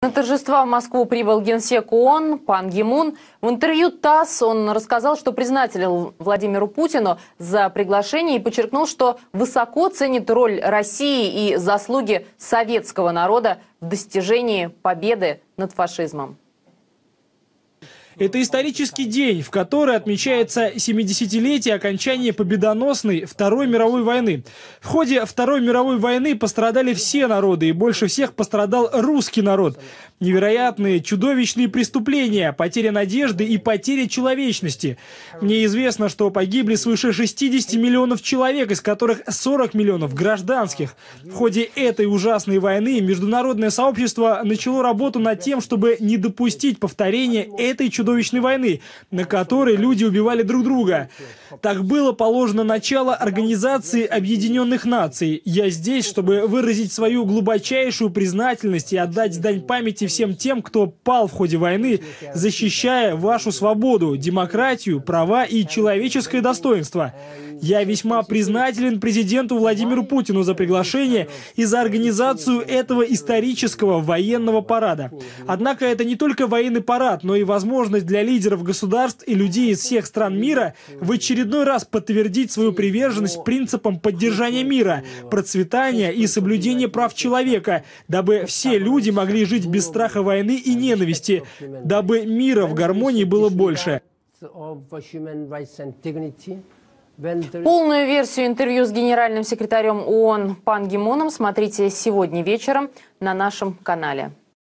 На торжества в Москву прибыл генсек ООН Пан Гимун. В интервью ТАСС он рассказал, что признателен Владимиру Путину за приглашение и подчеркнул, что высоко ценит роль России и заслуги советского народа в достижении победы над фашизмом. Это исторический день, в который отмечается 70-летие окончания победоносной Второй мировой войны. В ходе Второй мировой войны пострадали все народы, и больше всех пострадал русский народ. Невероятные, чудовищные преступления, потеря надежды и потеря человечности. Мне известно, что погибли свыше 60 миллионов человек, из которых 40 миллионов гражданских. В ходе этой ужасной войны международное сообщество начало работу над тем, чтобы не допустить повторения этой чудовищной войны, на которой люди убивали друг друга. Так было положено начало Организации Объединенных Наций. Я здесь, чтобы выразить свою глубочайшую признательность и отдать дань памяти всем тем, кто пал в ходе войны, защищая вашу свободу, демократию, права и человеческое достоинство. Я весьма признателен президенту Владимиру Путину за приглашение и за организацию этого исторического военного парада. Однако это не только военный парад, но и возможность для лидеров государств и людей из всех стран мира в очередной раз подтвердить свою приверженность принципам поддержания мира, процветания и соблюдения прав человека, дабы все люди могли жить без страха страха войны и ненависти, дабы мира в гармонии было больше. Полную версию интервью с генеральным секретарем ООН Пан Гимоном смотрите сегодня вечером на нашем канале.